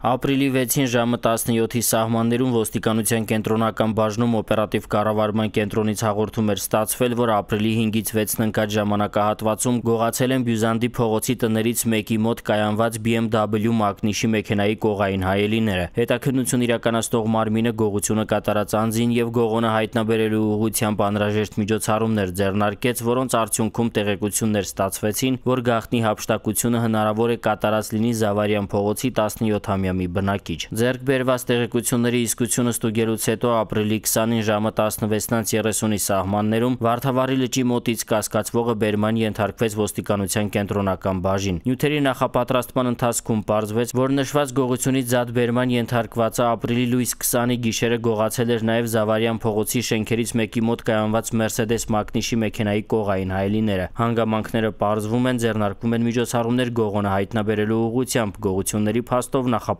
Ապրիլի 6-ին ժամը 17-ի սահմաններում ոստիկանության կենտրոնական բաժնում օպերատիվ կառավարման կենտրոնից հաղորդում էր ստացվել, որ ապրիլի 5-ից 6-ն ընկած ժամանակահատվածում գողացել են Բյուզանդի փողոցի տներից մեկի մոտ կայանված BMW մակնիշի մեքենայի կողային հայելիները։ Հետաքննություն իրականացնող մարմինը գողությունը կատարած անձին եւ գողոնը հայտնաբերելու ուղղությամբ անհրաժեշտ միջոցառումներ ձեռնարկեց, որոնց արդյունքում տեղեկություններ ստացվեցին, որ գաղտնի հապշտակությունը հնարավոր է կատարած լինի Զավարյան փողոցի 17-ամյա Գյուղամիա մի բնակիչ։ Ձեռք բերված տեղեկությունների իսկությունը ստուգելուց հետո ապրիլի 20-ին ժամը 16:30-ի սահմաններում Վարդավառի լճի մոտից կասկածվողը բերման ենթարկվեց ոստիկանության կենտրոնական բաժին։ Նյութերի նախապատրաստման ընթացքում պարզվեց, որ նշված գողությունից զատ բերման ենթարկվածը ապրիլի լույս 20-ի գիշերը գողացել էր նաև Զավարյան փողոցի շենքերից մեկի մոտ կայանված Mercedes մակնիշի մեքենայի կողային հայելիները։ Հանգամանքները պարզվում են, ձեռնարկվում են միջոցառումներ գողոնը հայտնաբերելու ուղղությամբ գողությունների փաստով նախապ